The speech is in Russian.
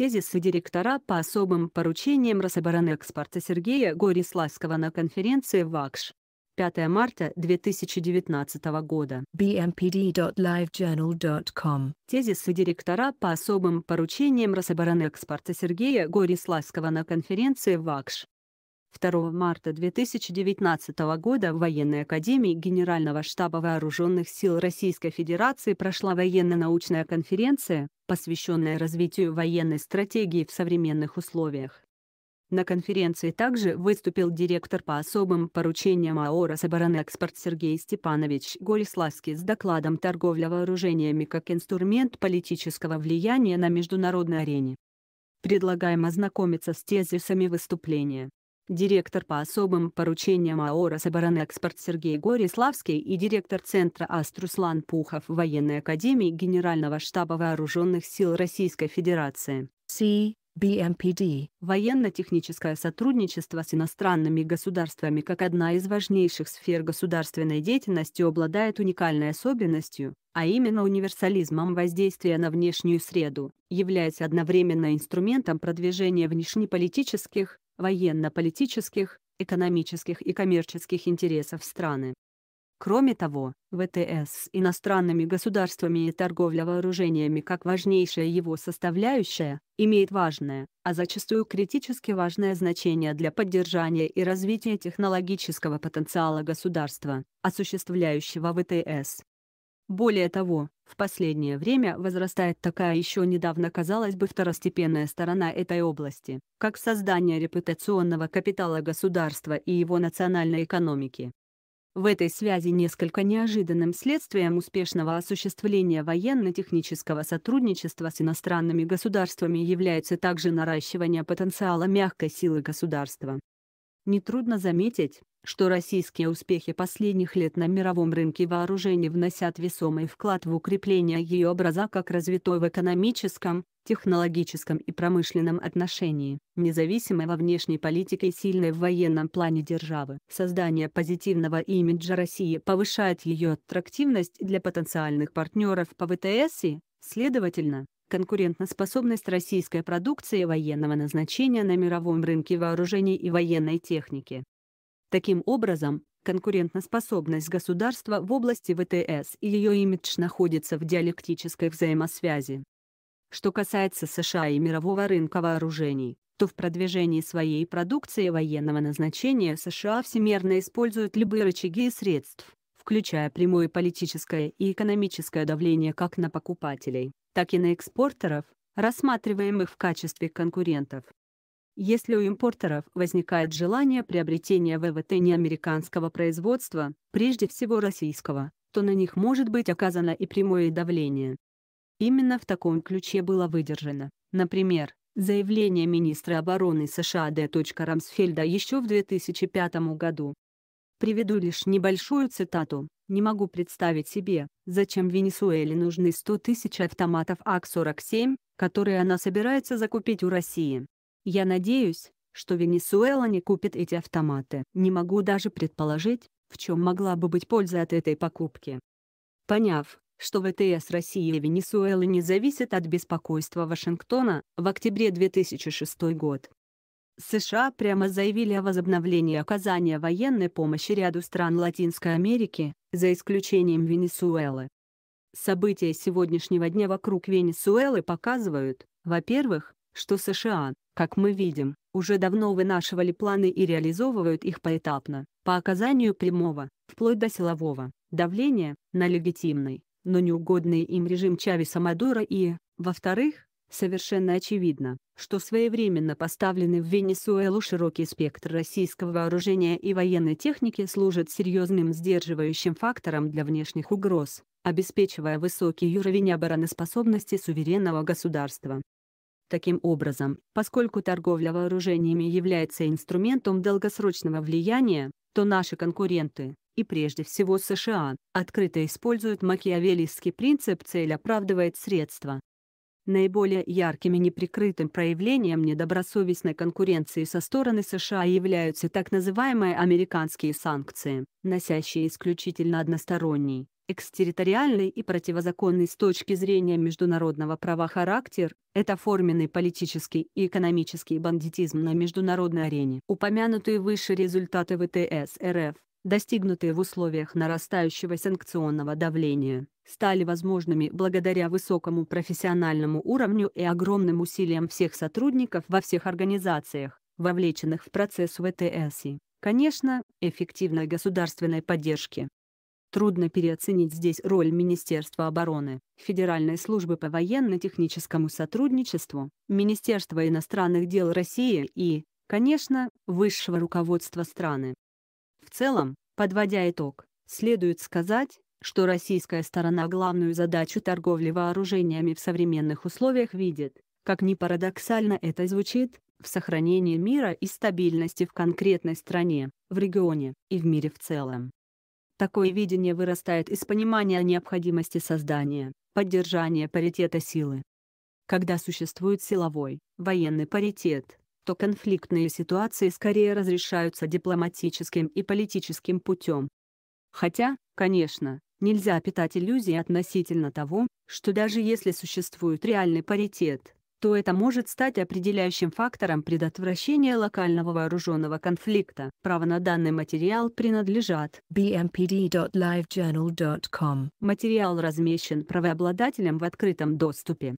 тезисы директора по особым поручениям Рособоронэкспорта Сергея Гориславского на конференции ВАКШ. 5 марта 2019 года. bmpd.livejournal.com Тезисы директора по особым поручениям Рособоронэкспорта Сергея Гориславского на конференции ВАКШ. 2 марта 2019 года в Военной академии Генерального штаба Вооруженных сил Российской Федерации прошла военно-научная конференция, посвященная развитию военной стратегии в современных условиях. На конференции также выступил директор по особым поручениям АО «Рособоронэкспорт» Сергей Степанович Гориславский с докладом «Торговля вооружениями как инструмент политического влияния на международной арене». Предлагаем ознакомиться с тезисами выступления директор по особым поручениям АОРОС экспорт Сергей Гориславский и директор Центра Аструслан Пухов Военной Академии Генерального штаба Вооруженных сил Российской Федерации. Си. BMPD. Военно-техническое сотрудничество с иностранными государствами как одна из важнейших сфер государственной деятельности обладает уникальной особенностью, а именно универсализмом воздействия на внешнюю среду, являясь одновременно инструментом продвижения внешнеполитических, военно-политических, экономических и коммерческих интересов страны. Кроме того, ВТС с иностранными государствами и торговля вооружениями как важнейшая его составляющая, имеет важное, а зачастую критически важное значение для поддержания и развития технологического потенциала государства, осуществляющего ВТС. Более того, в последнее время возрастает такая еще недавно казалось бы второстепенная сторона этой области, как создание репутационного капитала государства и его национальной экономики. В этой связи несколько неожиданным следствием успешного осуществления военно-технического сотрудничества с иностранными государствами является также наращивание потенциала мягкой силы государства. Нетрудно заметить, что российские успехи последних лет на мировом рынке вооружений вносят весомый вклад в укрепление ее образа как развитой в экономическом, технологическом и промышленном отношении, независимой во внешней политике и сильной в военном плане державы. Создание позитивного имиджа России повышает ее аттрактивность для потенциальных партнеров по ВТС и, следовательно, конкурентоспособность российской продукции военного назначения на мировом рынке вооружений и военной техники. Таким образом, конкурентоспособность государства в области ВТС и ее имидж находится в диалектической взаимосвязи. Что касается США и мирового рынка вооружений, то в продвижении своей продукции военного назначения США всемерно используют любые рычаги и средств, включая прямое политическое и экономическое давление как на покупателей, так и на экспортеров, рассматриваемых в качестве конкурентов. Если у импортеров возникает желание приобретения ВВТ не американского производства, прежде всего российского, то на них может быть оказано и прямое давление. Именно в таком ключе было выдержано, например, заявление министра обороны США Д. Рамсфельда еще в 2005 году. Приведу лишь небольшую цитату. «Не могу представить себе, зачем Венесуэле нужны 100 тысяч автоматов АК-47, которые она собирается закупить у России. Я надеюсь, что Венесуэла не купит эти автоматы. Не могу даже предположить, в чем могла бы быть польза от этой покупки. Поняв, что ВТС России и Венесуэлы не зависят от беспокойства Вашингтона, в октябре 2006 год США прямо заявили о возобновлении оказания военной помощи ряду стран Латинской Америки, за исключением Венесуэлы. События сегодняшнего дня вокруг Венесуэлы показывают, во-первых, что США, как мы видим, уже давно вынашивали планы и реализовывают их поэтапно, по оказанию прямого, вплоть до силового, давления, на легитимный, но неугодный им режим Чавеса Мадура и, во-вторых, совершенно очевидно, что своевременно поставленный в Венесуэлу широкий спектр российского вооружения и военной техники служит серьезным сдерживающим фактором для внешних угроз, обеспечивая высокий уровень обороноспособности суверенного государства. Таким образом, поскольку торговля вооружениями является инструментом долгосрочного влияния, то наши конкуренты, и прежде всего США, открыто используют макиавеллистский принцип «цель оправдывает средства». Наиболее ярким и неприкрытым проявлением недобросовестной конкуренции со стороны США являются так называемые американские санкции, носящие исключительно односторонний, Экстерриториальный и противозаконный с точки зрения международного права характер – это форменный политический и экономический бандитизм на международной арене. Упомянутые выше результаты ВТС РФ, достигнутые в условиях нарастающего санкционного давления, стали возможными благодаря высокому профессиональному уровню и огромным усилиям всех сотрудников во всех организациях, вовлеченных в процесс ВТС и, конечно, эффективной государственной поддержки. Трудно переоценить здесь роль Министерства обороны, Федеральной службы по военно-техническому сотрудничеству, Министерства иностранных дел России и, конечно, высшего руководства страны. В целом, подводя итог, следует сказать, что российская сторона главную задачу торговли вооружениями в современных условиях видит, как ни парадоксально это звучит, в сохранении мира и стабильности в конкретной стране, в регионе и в мире в целом. Такое видение вырастает из понимания необходимости создания, поддержания паритета силы. Когда существует силовой, военный паритет, то конфликтные ситуации скорее разрешаются дипломатическим и политическим путем. Хотя, конечно, нельзя питать иллюзии относительно того, что даже если существует реальный паритет, то это может стать определяющим фактором предотвращения локального вооруженного конфликта. Право на данный материал принадлежат bmpd.livejournal.com. Материал размещен правообладателем в открытом доступе.